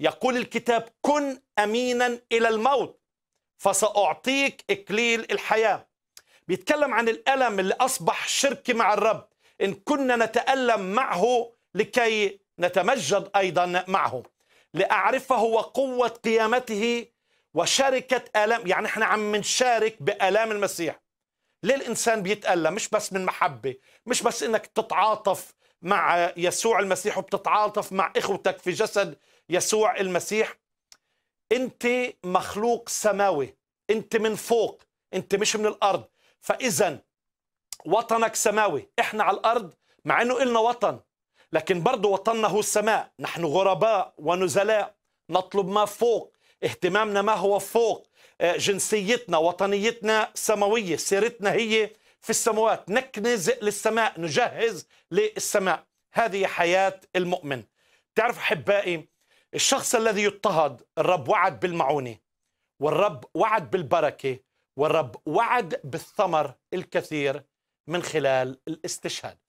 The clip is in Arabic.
يقول الكتاب كن امينا الى الموت فساعطيك اكليل الحياه بيتكلم عن الالم اللي اصبح شرك مع الرب ان كنا نتالم معه لكي نتمجد ايضا معه لاعرفه وقوه قيامته وشركه الام يعني احنا عم نشارك بالام المسيح ليه الانسان بيتالم مش بس من محبه مش بس انك تتعاطف مع يسوع المسيح وبتتعاطف مع إخوتك في جسد يسوع المسيح أنت مخلوق سماوي أنت من فوق أنت مش من الأرض فإذا وطنك سماوي إحنا على الأرض مع أنه إلنا وطن لكن برضه وطننا هو السماء نحن غرباء ونزلاء نطلب ما فوق اهتمامنا ما هو فوق آه، جنسيتنا وطنيتنا سماوية سيرتنا هي في السماوات نكنز للسماء نجهز للسماء هذه حياة المؤمن تعرف أحبائي الشخص الذي يضطهد الرب وعد بالمعونة والرب وعد بالبركة والرب وعد بالثمر الكثير من خلال الاستشهاد